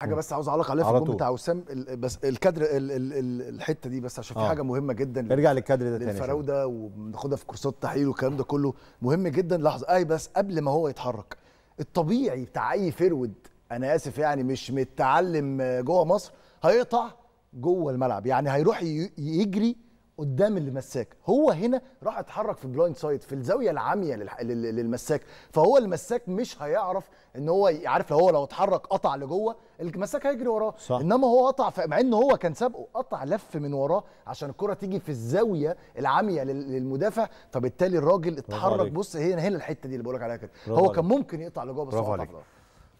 حاجه بس عاوز اعلق عليها في الجون بتاع وسام بس الكادر ال ال الحته دي بس عشان في آه. حاجه مهمه جدا ارجع للكادر ده تاني الفراوده وبناخدها في كورسات تحليل والكلام ده كله مهم جدا لحظه اي بس قبل ما هو يتحرك الطبيعي بتاع اي فرود انا اسف يعني مش متعلم جوه مصر هيقطع جوه الملعب يعني هيروح يجري قدام اللي مساك هو هنا راح اتحرك في بلاين سايد في الزاويه العاميه للمساك فهو المساك مش هيعرف ان هو عارف لو هو لو اتحرك قطع لجوه المساك هيجري وراه صح. انما هو قطع ف... مع ان هو كان سابقه قطع لف من وراه عشان الكره تيجي في الزاويه العاميه للمدافع فبالتالي الراجل اتحرك بص هنا هنا الحته دي اللي بقول لك عليها كده هو كان ممكن يقطع لجوه بس هو قطع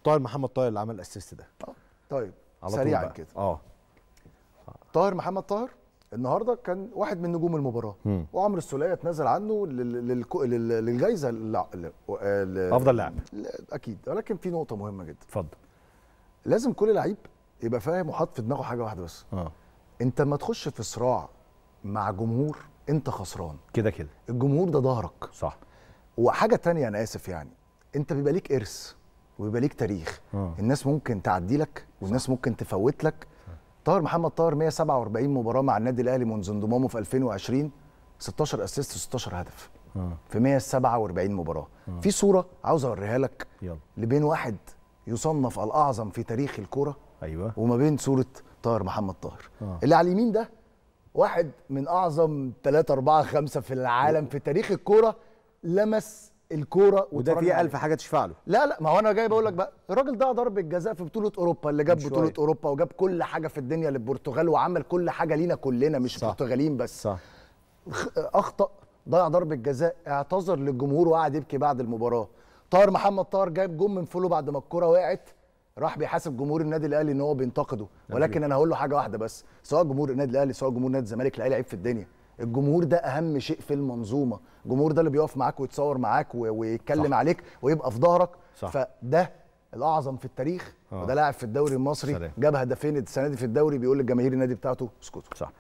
طاهر محمد طاهر اللي عمل الاسيست ده طيب سريعا كده اه طاهر محمد طاهر النهارده كان واحد من نجوم المباراه وعمر السوليه اتنازل عنه للجائزه افضل لاعب اكيد ولكن في نقطه مهمه جدا اتفضل لازم كل لعيب يبقى فاهم وحاطط في دماغه حاجه واحده بس اه انت ما تخش في صراع مع جمهور انت خسران كده كده الجمهور ده ظهرك صح وحاجه تانية انا اسف يعني انت بيبقى ليك ارث وبيبقى ليك تاريخ أوه. الناس ممكن تعدي لك والناس صح. ممكن تفوت لك طاهر محمد طاهر 147 مباراه مع النادي الاهلي منذ انضمامه في 2020 16 اسيست 16 هدف آه. في 147 مباراه آه. في صوره عاوز اوريها لك يلا. لبين واحد يصنف الاعظم في تاريخ الكوره ايوه وما بين صوره طاهر محمد طاهر آه. اللي على اليمين ده واحد من اعظم 3 4 5 في العالم في تاريخ الكوره لمس الكوره وده في ألف حاجه تشفع له لا لا ما هو انا جاي بقول لك بقى الراجل ده ضرب الجزاء في بطوله اوروبا اللي جاب بطوله اوروبا وجاب كل حاجه في الدنيا للبرتغال وعمل كل حاجه لينا كلنا مش البرتغاليين بس صح اخطا ضيع ضربه جزاء اعتذر للجمهور وقعد يبكي بعد المباراه طاهر محمد طاهر جايب جون من فولو بعد ما الكوره وقعت راح بيحاسب جمهور النادي الاهلي ان هو بينتقده ولكن انا هقول له حاجه واحده بس سواء جمهور النادي الاهلي سواء جمهور نادي الزمالك لاي لعيب في الدنيا الجمهور ده اهم شيء في المنظومه الجمهور ده اللي بيقف معاك ويتصور معاك ويتكلم صح. عليك ويبقى في ظهرك فده الاعظم في التاريخ آه. وده لاعب في الدوري المصري جاب هدفين السنه دي في الدوري بيقول للجماهير النادي بتاعته اسكتوا